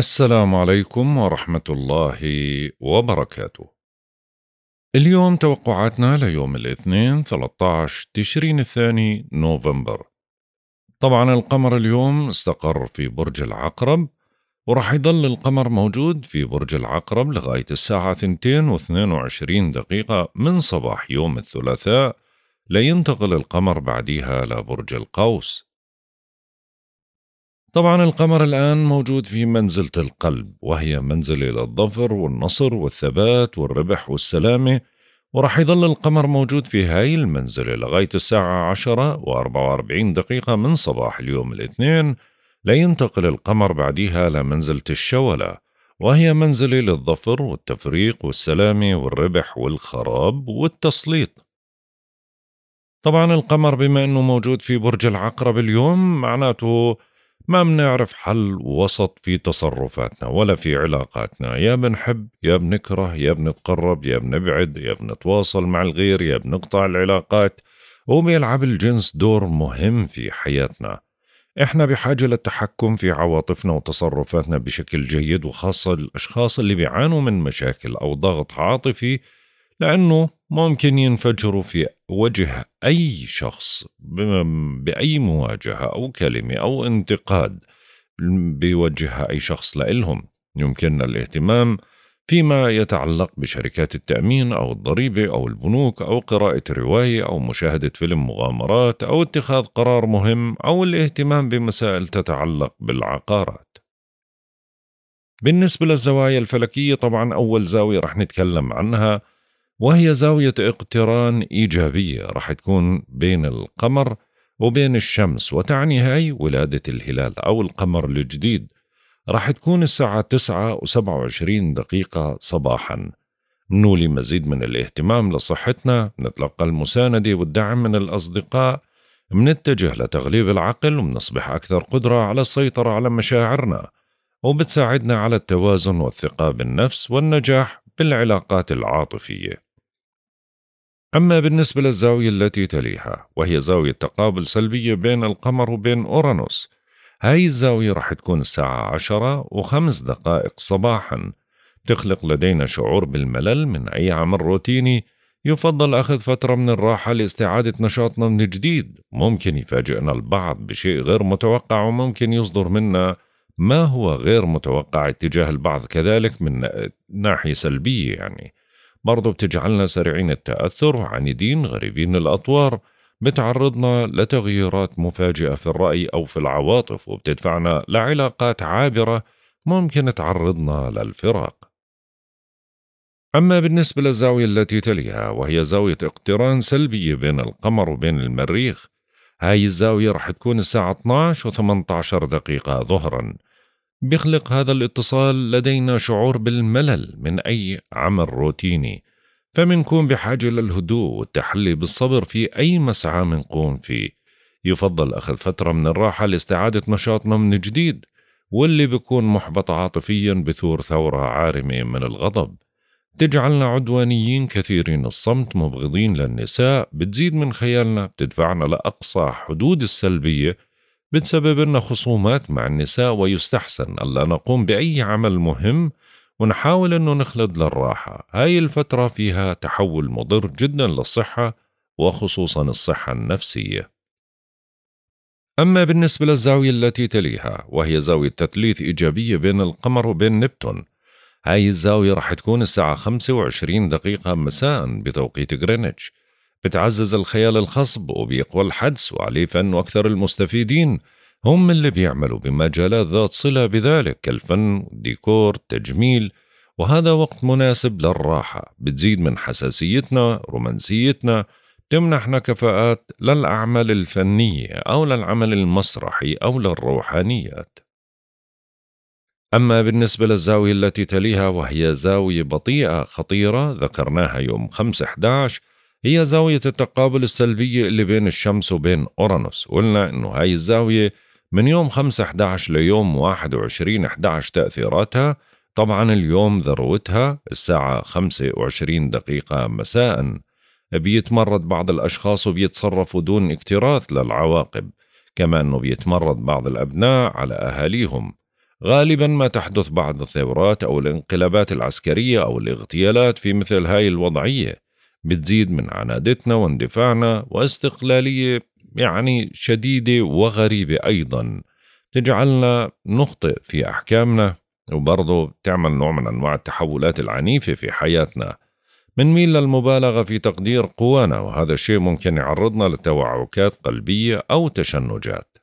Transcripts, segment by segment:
السلام عليكم ورحمة الله وبركاته. اليوم توقعاتنا ليوم الاثنين 13 تشرين الثاني نوفمبر. طبعا القمر اليوم استقر في برج العقرب وراح يضل القمر موجود في برج العقرب لغاية الساعة 22 دقيقة من صباح يوم الثلاثاء لينتقل القمر بعديها لبرج القوس طبعا القمر الآن موجود في منزلة القلب وهي منزلة للظفر والنصر والثبات والربح والسلامة ورح يظل القمر موجود في هاي المنزلة لغاية الساعة عشرة وأربعة وأربعين دقيقة من صباح اليوم الاثنين لينتقل القمر بعديها لمنزلة الشولة وهي منزلة للظفر والتفريق والسلامة والربح والخراب والتسليط طبعا القمر بما أنه موجود في برج العقرب اليوم معناته ما بنعرف حل وسط في تصرفاتنا ولا في علاقاتنا يا بنحب يا بنكره يا بنتقرب يا بنبعد يا بنتواصل مع الغير يا بنقطع العلاقات وبيلعب الجنس دور مهم في حياتنا احنا بحاجة للتحكم في عواطفنا وتصرفاتنا بشكل جيد وخاصة الأشخاص اللي بيعانوا من مشاكل أو ضغط عاطفي لأنه ممكن ينفجروا في وجه أي شخص بأي مواجهة أو كلمة أو انتقاد بيوجهها أي شخص لإلهم يمكن الاهتمام فيما يتعلق بشركات التأمين أو الضريبة أو البنوك أو قراءة رواية أو مشاهدة فيلم مغامرات أو اتخاذ قرار مهم أو الاهتمام بمسائل تتعلق بالعقارات. بالنسبة للزوايا الفلكية طبعا أول زاوية رح نتكلم عنها وهي زاوية اقتران إيجابية راح تكون بين القمر وبين الشمس وتعني هاي ولادة الهلال أو القمر الجديد راح تكون الساعة 9 و27 دقيقة صباحا نولي مزيد من الاهتمام لصحتنا نتلقى المساندة والدعم من الأصدقاء منتجه لتغليب العقل ومنصبح أكثر قدرة على السيطرة على مشاعرنا وبتساعدنا على التوازن والثقة بالنفس والنجاح بالعلاقات العاطفية أما بالنسبة للزاوية التي تليها وهي زاوية تقابل سلبية بين القمر وبين أورانوس هاي الزاوية راح تكون الساعة عشرة وخمس دقائق صباحا تخلق لدينا شعور بالملل من أي عمل روتيني يفضل أخذ فترة من الراحة لاستعادة نشاطنا من جديد ممكن يفاجئنا البعض بشيء غير متوقع وممكن يصدر منا ما هو غير متوقع اتجاه البعض كذلك من ناحية سلبية يعني برضو بتجعلنا سريعين التأثر وعنيدين غريبين الأطوار بتعرضنا لتغييرات مفاجئة في الرأي أو في العواطف وبتدفعنا لعلاقات عابرة ممكن تعرضنا للفراق أما بالنسبة للزاوية التي تليها وهي زاوية اقتران سلبية بين القمر وبين المريخ هاي الزاوية رح تكون الساعة 12 و 18 دقيقة ظهرا بيخلق هذا الاتصال لدينا شعور بالملل من أي عمل روتيني فمنكون بحاجة للهدوء والتحلي بالصبر في أي مسعى منقوم فيه يفضل أخذ فترة من الراحة لاستعادة نشاطنا من جديد واللي بيكون محبط عاطفيا بثور ثورة عارمة من الغضب تجعلنا عدوانيين كثيرين الصمت مبغضين للنساء بتزيد من خيالنا بتدفعنا لأقصى حدود السلبية بتسبب لنا خصومات مع النساء ويستحسن ألا نقوم بأي عمل مهم ونحاول أنه نخلد للراحة هاي الفترة فيها تحول مضر جدا للصحة وخصوصا الصحة النفسية أما بالنسبة للزاوية التي تليها وهي زاوية تثليث إيجابية بين القمر وبين نبتون هاي الزاوية راح تكون الساعة 25 دقيقة مساء بتوقيت غرينتش بتعزز الخيال الخصب وبيقوى الحدس وعليه فن واكثر المستفيدين هم اللي بيعملوا بمجالات ذات صلة بذلك كالفن ديكور التجميل وهذا وقت مناسب للراحة بتزيد من حساسيتنا رومانسيتنا تمنحنا كفاءات للأعمال الفنية أو للعمل المسرحي أو للروحانيات أما بالنسبة للزاوية التي تليها وهي زاوية بطيئة خطيرة ذكرناها يوم 5 11 هي زاوية التقابل السلبية اللي بين الشمس وبين أورانوس قلنا إنه هاي الزاوية من يوم 5/11 ليوم 21/11 تأثيراتها طبعا اليوم ذروتها الساعة 25 دقيقة مساء بيتمرد بعض الأشخاص وبيتصرفوا دون اكتراث للعواقب كما أنه بيتمرد بعض الأبناء على أهاليهم غالبا ما تحدث بعض الثورات أو الانقلابات العسكرية أو الاغتيالات في مثل هاي الوضعية بتزيد من عنادتنا واندفاعنا واستقلالية يعني شديدة وغريبة أيضا تجعلنا نخطئ في أحكامنا وبرضه بتعمل نوع من أنواع التحولات العنيفة في حياتنا بنميل للمبالغة في تقدير قوانا وهذا الشيء ممكن يعرضنا لتوعكات قلبية أو تشنجات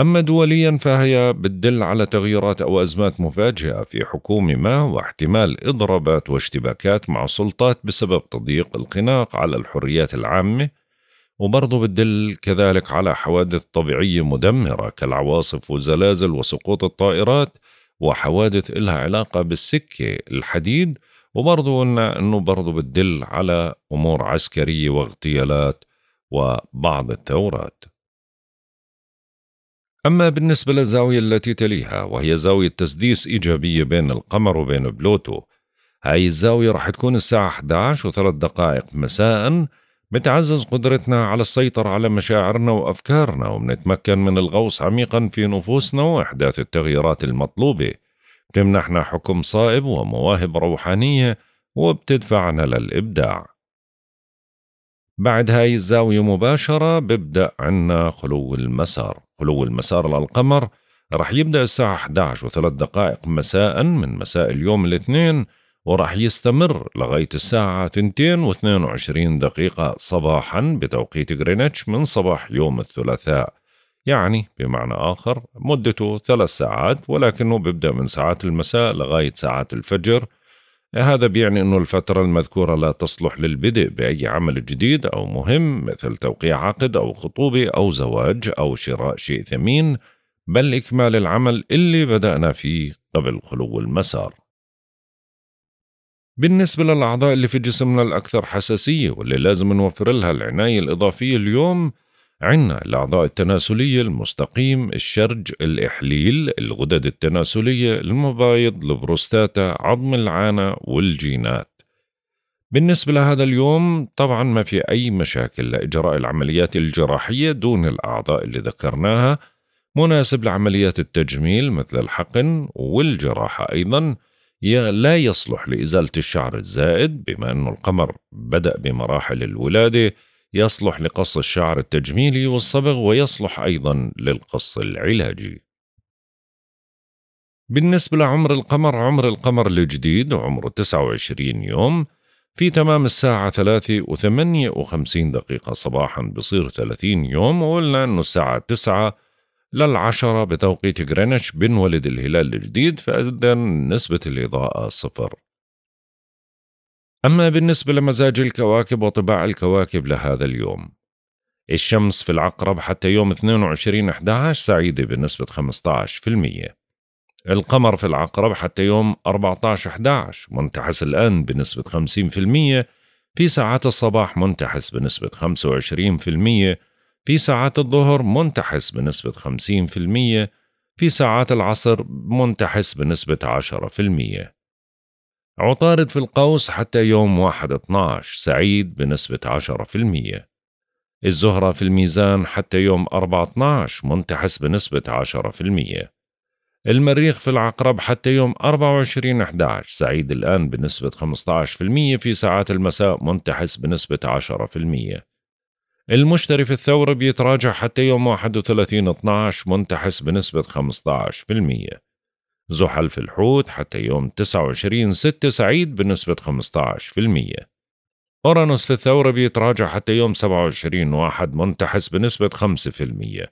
أما دوليا فهي بتدل على تغييرات أو أزمات مفاجئة في حكومة ما واحتمال إضرابات واشتباكات مع السلطات بسبب تضييق الخناق على الحريات العامة وبرضه بتدل كذلك على حوادث طبيعية مدمرة كالعواصف والزلازل وسقوط الطائرات وحوادث إلها علاقة بالسكة الحديد وبرضه قلنا أنه برضه بتدل على أمور عسكرية واغتيالات وبعض الثورات أما بالنسبة للزاوية التي تليها وهي زاوية تسديس إيجابية بين القمر وبين بلوتو هاي الزاوية رح تكون الساعة 11 وثلاث دقائق مساء بتعزز قدرتنا على السيطرة على مشاعرنا وأفكارنا وبنتمكن من الغوص عميقا في نفوسنا وإحداث التغييرات المطلوبة بتمنحنا حكم صائب ومواهب روحانية وبتدفعنا للإبداع بعد هاي الزاوية مباشرة ببدأ عنا خلو المسار خلو المسار للقمر رح يبدأ الساعة 11 وثلاث دقائق مساء من مساء اليوم الاثنين ورح يستمر لغاية الساعة 2 و22 دقيقة صباحا بتوقيت غرينتش من صباح يوم الثلاثاء يعني بمعنى آخر مدته ثلاث ساعات ولكنه بيبدأ من ساعات المساء لغاية ساعات الفجر هذا بيعني أن الفترة المذكورة لا تصلح للبدء بأي عمل جديد أو مهم مثل توقيع عقد أو خطوبة أو زواج أو شراء شيء ثمين بل إكمال العمل اللي بدأنا فيه قبل خلو المسار بالنسبة للأعضاء اللي في جسمنا الأكثر حساسية واللي لازم نوفر لها العناية الإضافية اليوم عنا الأعضاء التناسلية المستقيم الشرج الإحليل الغدد التناسلية المبايض البروستاتا عظم العانة والجينات بالنسبة لهذا اليوم طبعا ما في أي مشاكل لإجراء العمليات الجراحية دون الأعضاء اللي ذكرناها مناسب لعمليات التجميل مثل الحقن والجراحة أيضا لا يصلح لإزالة الشعر الزائد بما أن القمر بدأ بمراحل الولادة يصلح لقص الشعر التجميلي والصبغ ويصلح أيضا للقص العلاجي بالنسبة لعمر القمر عمر القمر الجديد عمره 29 يوم في تمام الساعة 3 و 58 دقيقة صباحا بصير 30 يوم وقلنا أنه الساعة 9 للعشرة بتوقيت غرينتش بنولد الهلال الجديد فإذا نسبة الإضاءة صفر أما بالنسبة لمزاج الكواكب وطباع الكواكب لهذا اليوم الشمس في العقرب حتى يوم 22/11 سعيدة بنسبة 15% القمر في العقرب حتى يوم 14/11 منتحس الآن بنسبة 50% في ساعات الصباح منتحس بنسبة 25% في ساعات الظهر منتحس بنسبة 50% في ساعات العصر منتحس بنسبة 10% عطارد في القوس حتى يوم 1/12 سعيد بنسبة 10% الزهرة في الميزان حتى يوم 4/12 منتحس بنسبة 10% المريخ في العقرب حتى يوم 24/11 سعيد الآن بنسبة 15% في ساعات المساء منتحس بنسبة 10% المشتري في الثورة بيتراجع حتى يوم 31/12 منتحس بنسبة 15% زحل في الحوت حتى يوم 29 6 سعيد بنسبة 15% أورانوس في الثورة بيتراجع حتى يوم 27 واحد منتحس بنسبة 5%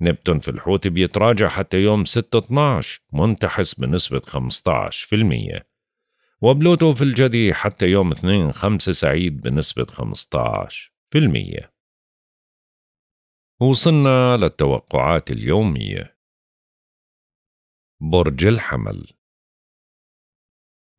نبتون في الحوت بيتراجع حتى يوم 6 12 منتحس بنسبة 15% وبلوتو في الجدي حتى يوم 2 5 سعيد بنسبة 15% وصلنا للتوقعات اليوميه برج الحمل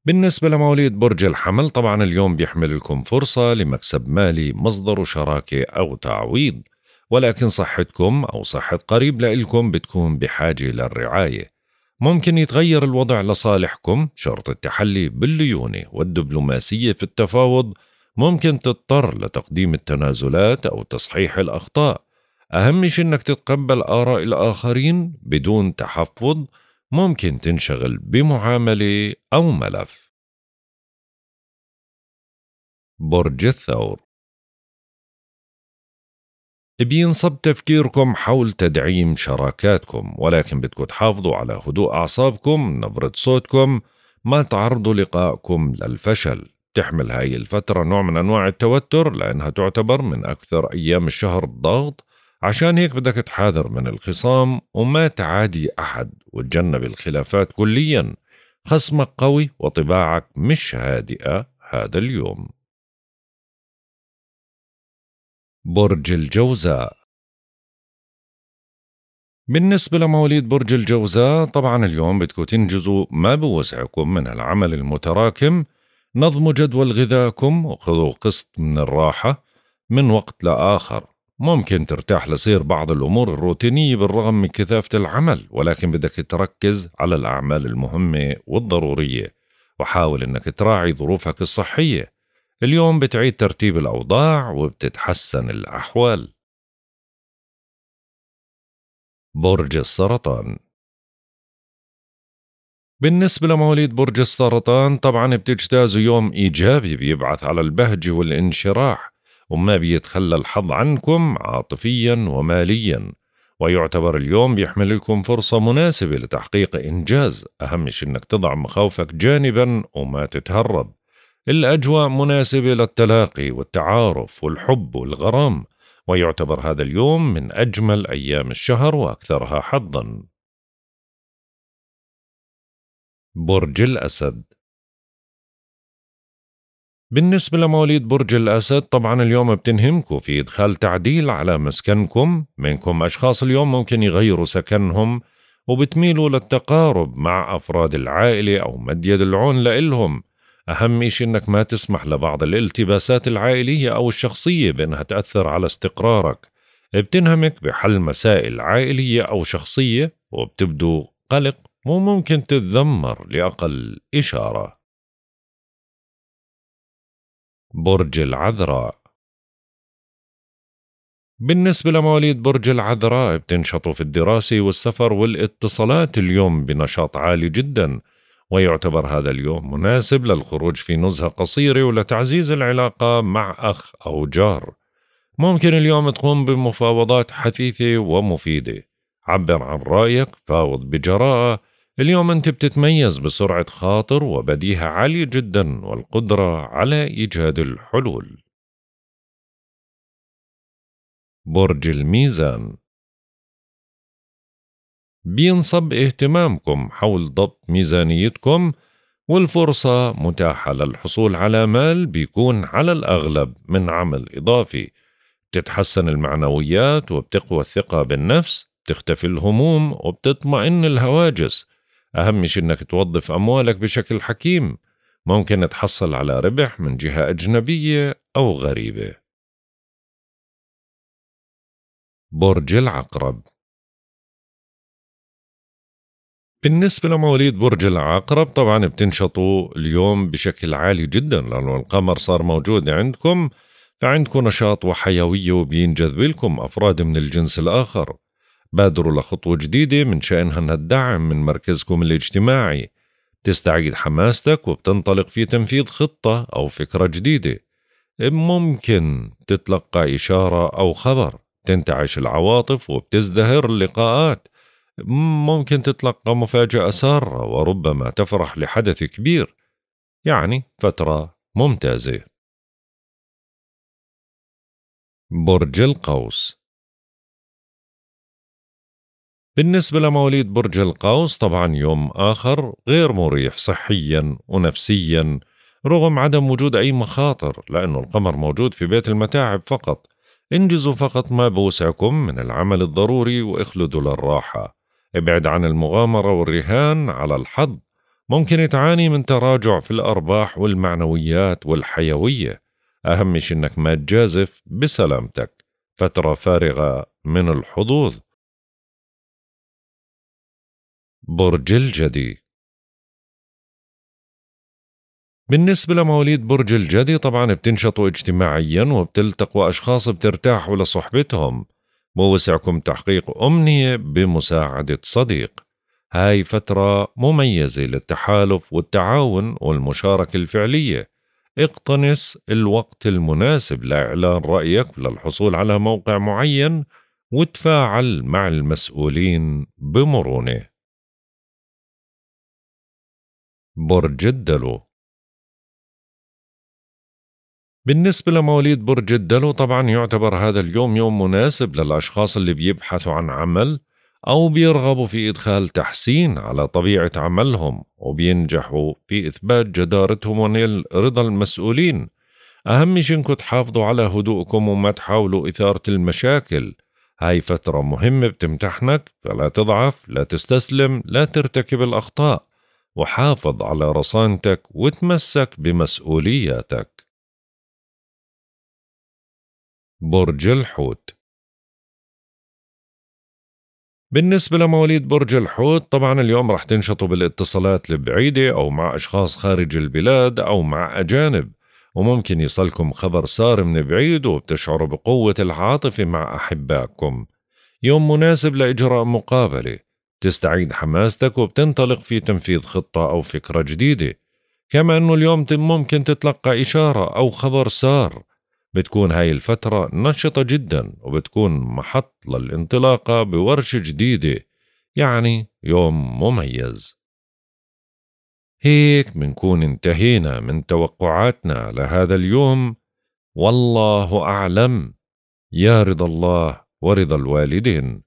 بالنسبة لمواليد برج الحمل طبعا اليوم بيحمل لكم فرصة لمكسب مالي مصدر شراكة أو تعويض ولكن صحتكم أو صحة قريب لإلكم بتكون بحاجة للرعاية ممكن يتغير الوضع لصالحكم شرط التحلي بالليونة والدبلوماسية في التفاوض ممكن تضطر لتقديم التنازلات أو تصحيح الأخطاء أهم شيء أنك تتقبل آراء الآخرين بدون تحفظ ممكن تنشغل بمعاملة أو ملف برج الثور بينصب تفكيركم حول تدعيم شراكاتكم ولكن بدكم تحافظوا على هدوء أعصابكم نبرة صوتكم ما تعرضوا لقائكم للفشل تحمل هاي الفترة نوع من أنواع التوتر لأنها تعتبر من أكثر أيام الشهر ضغط عشان هيك بدك تحاذر من الخصام وما تعادي أحد وتجنب الخلافات كليا خصمك قوي وطباعك مش هادئة هذا اليوم برج الجوزاء بالنسبة لمواليد برج الجوزاء طبعا اليوم بدكم تنجزوا ما بوسعكم من العمل المتراكم نظموا جدول غذائكم وخذوا قسط من الراحة من وقت لآخر ممكن ترتاح لصير بعض الأمور الروتينية بالرغم من كثافة العمل ولكن بدك تركز على الأعمال المهمة والضرورية وحاول أنك تراعي ظروفك الصحية اليوم بتعيد ترتيب الأوضاع وبتتحسن الأحوال برج السرطان بالنسبة لمواليد برج السرطان طبعا بتجتازوا يوم إيجابي بيبعث على البهجة والانشراح وما بيتخلى الحظ عنكم عاطفيا وماليا ويعتبر اليوم بيحمل لكم فرصة مناسبة لتحقيق إنجاز أهم شيء أنك تضع مخاوفك جانبا وما تتهرب الأجواء مناسبة للتلاقي والتعارف والحب والغرام ويعتبر هذا اليوم من أجمل أيام الشهر وأكثرها حظا برج الأسد بالنسبة لمواليد برج الأسد طبعا اليوم بتنهمكم في إدخال تعديل على مسكنكم منكم أشخاص اليوم ممكن يغيروا سكنهم وبتميلوا للتقارب مع أفراد العائلة أو مد يد العون لإلهم أهم إشي إنك ما تسمح لبعض الالتباسات العائلية أو الشخصية بإنها تأثر على استقرارك بتنهمك بحل مسائل عائلية أو شخصية وبتبدو قلق وممكن تتذمر لأقل إشارة برج العذراء بالنسبة لمواليد برج العذراء بتنشطوا في الدراسة والسفر والاتصالات اليوم بنشاط عالي جدا ويعتبر هذا اليوم مناسب للخروج في نزهة قصيرة ولتعزيز العلاقة مع أخ أو جار ممكن اليوم تقوم بمفاوضات حثيثة ومفيدة عبر عن رأيك فاوض بجراءة اليوم أنت بتتميز بسرعة خاطر وبديهة عالية جدا والقدرة على إيجاد الحلول. برج الميزان بينصب اهتمامكم حول ضبط ميزانيتكم والفرصة متاحة للحصول على مال بيكون على الأغلب من عمل إضافي بتتحسن المعنويات وبتقوى الثقة بالنفس بتختفي الهموم وبتطمئن الهواجس أهم شيء إنك توظف أموالك بشكل حكيم ممكن تحصل على ربح من جهة أجنبية أو غريبة برج العقرب بالنسبة لمواليد برج العقرب طبعا بتنشطوا اليوم بشكل عالي جدا لأنه القمر صار موجود عندكم فعندكم نشاط وحيوية وبينجذب لكم أفراد من الجنس الآخر بادروا لخطوة جديدة من شأنها أنها الدعم من مركزكم الاجتماعي تستعيد حماستك وبتنطلق في تنفيذ خطة أو فكرة جديدة ممكن تتلقى إشارة أو خبر تنتعش العواطف وبتزدهر اللقاءات ممكن تتلقى مفاجأة سارة وربما تفرح لحدث كبير يعني فترة ممتازة برج القوس بالنسبة لمواليد برج القوس طبعا يوم آخر غير مريح صحيا ونفسيا رغم عدم وجود أي مخاطر لأنه القمر موجود في بيت المتاعب فقط انجزوا فقط ما بوسعكم من العمل الضروري واخلدوا للراحة ابعد عن المغامرة والرهان على الحظ ممكن تعاني من تراجع في الأرباح والمعنويات والحيوية أهم شيء أنك ما تجازف بسلامتك فترة فارغة من الحظوظ برج الجدي بالنسبة لمواليد برج الجدي طبعا بتنشطوا اجتماعيا وبتلتقوا أشخاص بترتاحوا لصحبتهم بوسعكم تحقيق أمنية بمساعدة صديق هاي فترة مميزة للتحالف والتعاون والمشاركة الفعلية اقتنص الوقت المناسب لإعلان رأيك للحصول على موقع معين وتفاعل مع المسؤولين بمرونه برج الدلو بالنسبة لمواليد برج الدلو طبعا يعتبر هذا اليوم يوم مناسب للأشخاص اللي بيبحثوا عن عمل أو بيرغبوا في إدخال تحسين على طبيعة عملهم وبينجحوا في إثبات جدارتهم ونيل رضا المسؤولين أهم شي إنكم تحافظوا على هدوءكم وما تحاولوا إثارة المشاكل هاي فترة مهمة بتمتحنك فلا تضعف لا تستسلم لا ترتكب الأخطاء وحافظ على رصانتك وتمسك بمسؤولياتك برج الحوت بالنسبة لمواليد برج الحوت طبعا اليوم رح تنشطوا بالاتصالات البعيدة أو مع أشخاص خارج البلاد أو مع أجانب وممكن يصلكم خبر سار من بعيد وبتشعروا بقوة العاطفة مع أحبائكم يوم مناسب لإجراء مقابلة تستعيد حماستك وبتنطلق في تنفيذ خطة أو فكرة جديدة كما أنه اليوم ممكن تتلقى إشارة أو خبر سار بتكون هاي الفترة نشطة جدا وبتكون محط للانطلاقة بورشة جديدة يعني يوم مميز هيك منكون انتهينا من توقعاتنا لهذا اليوم والله أعلم يا رضا الله ورضا الوالدين